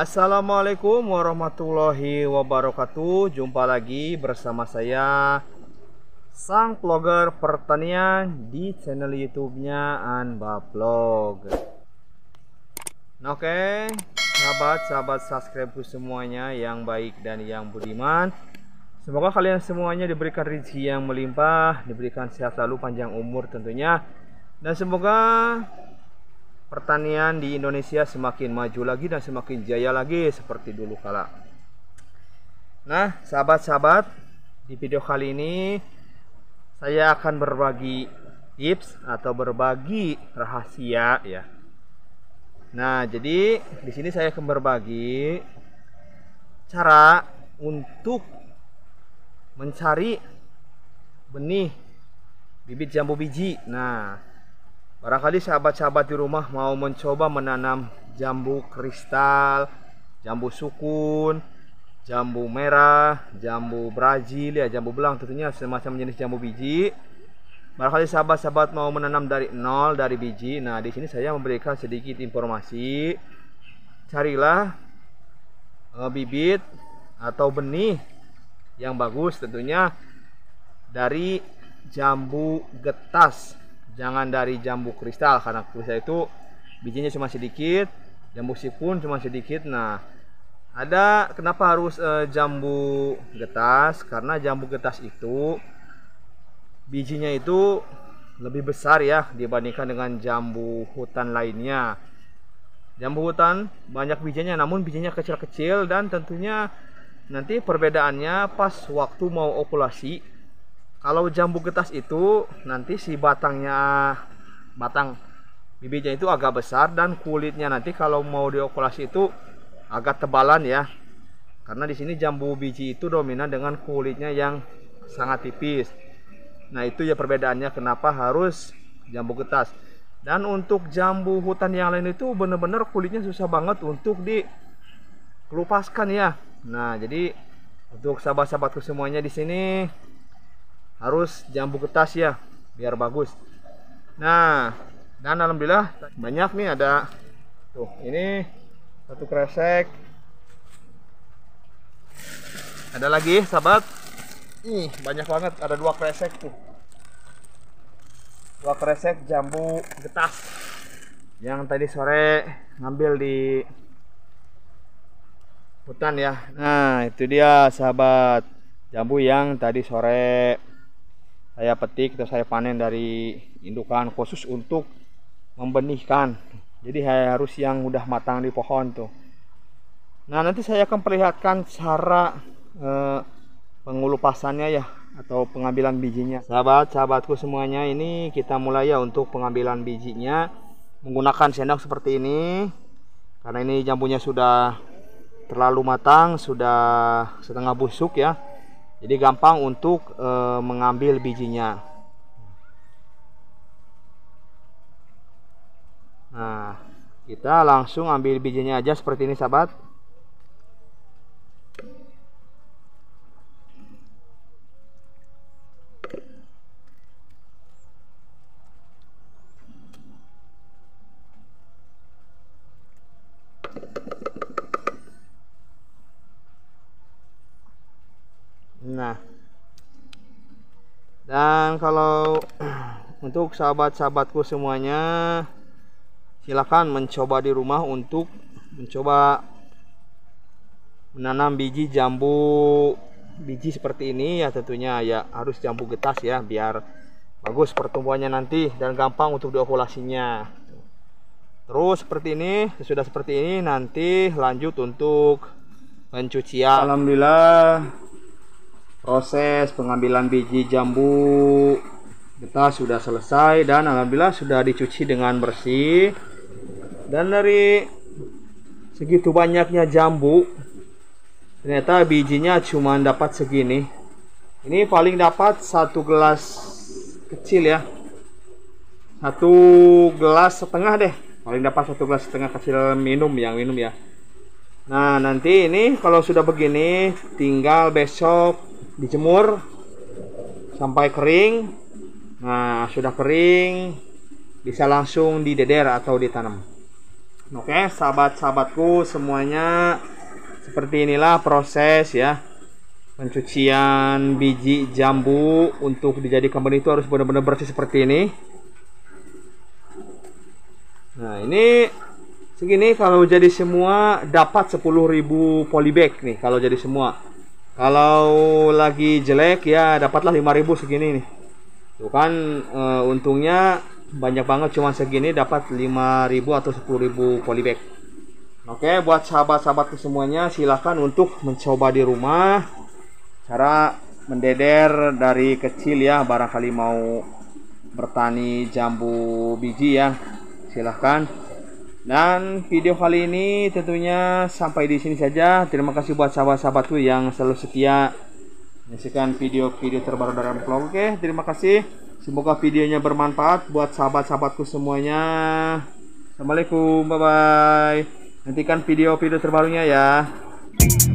Assalamualaikum warahmatullahi wabarakatuh Jumpa lagi bersama saya Sang vlogger pertanian di channel youtube-nya Anba Vlog Oke sahabat-sahabat subscribe semuanya yang baik dan yang budiman Semoga kalian semuanya diberikan rezeki yang melimpah Diberikan sehat selalu panjang umur tentunya Dan semoga pertanian di Indonesia semakin maju lagi dan semakin jaya lagi seperti dulu kala. Nah, sahabat-sahabat, di video kali ini saya akan berbagi tips atau berbagi rahasia ya. Nah, jadi di sini saya akan berbagi cara untuk mencari benih bibit jambu biji. Nah, Barangkali sahabat-sahabat di rumah mau mencoba menanam jambu kristal, jambu sukun, jambu merah, jambu Brazil ya, jambu belang tentunya semacam jenis jambu biji. Barangkali sahabat-sahabat mau menanam dari nol dari biji. Nah, di sini saya memberikan sedikit informasi. Carilah e, bibit atau benih yang bagus tentunya dari jambu getas jangan dari jambu kristal karena kristal itu bijinya cuma sedikit jambu sipun cuma sedikit nah ada kenapa harus e, jambu getas karena jambu getas itu bijinya itu lebih besar ya dibandingkan dengan jambu hutan lainnya. Jambu hutan banyak bijinya namun bijinya kecil-kecil dan tentunya nanti perbedaannya pas waktu mau okulasi kalau jambu getas itu nanti si batangnya batang bibitnya itu agak besar dan kulitnya nanti kalau mau diokulasi itu agak tebalan ya karena di sini jambu biji itu dominan dengan kulitnya yang sangat tipis nah itu ya perbedaannya kenapa harus jambu getas dan untuk jambu hutan yang lain itu benar-benar kulitnya susah banget untuk dikelupaskan ya nah jadi untuk sahabat-sahabatku semuanya di sini harus jambu kertas ya biar bagus nah dan alhamdulillah banyak nih ada tuh ini satu kresek ada lagi sahabat ih banyak banget ada dua kresek tuh dua kresek jambu getas yang tadi sore ngambil di hutan ya nah itu dia sahabat jambu yang tadi sore saya petik atau saya panen dari indukan khusus untuk membenihkan jadi saya harus yang udah matang di pohon tuh nah nanti saya akan perlihatkan cara eh, pengulupasannya ya atau pengambilan bijinya sahabat-sahabatku semuanya ini kita mulai ya untuk pengambilan bijinya menggunakan sendok seperti ini karena ini jambunya sudah terlalu matang sudah setengah busuk ya jadi gampang untuk e, mengambil bijinya. Nah, kita langsung ambil bijinya aja seperti ini sahabat. dan kalau untuk sahabat-sahabatku semuanya silahkan mencoba di rumah untuk mencoba menanam biji jambu biji seperti ini ya tentunya ya harus jambu getas ya biar bagus pertumbuhannya nanti dan gampang untuk diokulasinya terus seperti ini sudah seperti ini nanti lanjut untuk pencucian Alhamdulillah proses pengambilan biji jambu kita sudah selesai dan alhamdulillah sudah dicuci dengan bersih dan dari segitu banyaknya jambu ternyata bijinya cuma dapat segini ini paling dapat satu gelas kecil ya satu gelas setengah deh paling dapat satu gelas setengah kecil minum yang minum ya nah nanti ini kalau sudah begini tinggal besok dijemur sampai kering. Nah, sudah kering bisa langsung dideder atau ditanam. Oke, sahabat-sahabatku semuanya seperti inilah proses ya pencucian biji jambu untuk dijadikan benih itu harus benar-benar bersih seperti ini. Nah, ini segini kalau jadi semua dapat 10.000 polybag nih kalau jadi semua kalau lagi jelek ya dapatlah 5000 segini nih tuh kan e, untungnya banyak banget cuma segini dapat 5000 atau 10000 polybag oke buat sahabat sahabat semuanya silahkan untuk mencoba di rumah cara mendeder dari kecil ya barangkali mau bertani jambu biji ya silahkan dan video kali ini tentunya sampai di sini saja. Terima kasih buat sahabat-sahabatku yang selalu setia menyaksikan video-video terbaru dari Vlog. Oke, terima kasih. Semoga videonya bermanfaat buat sahabat-sahabatku semuanya. Assalamualaikum, bye-bye. Nantikan video-video terbarunya ya.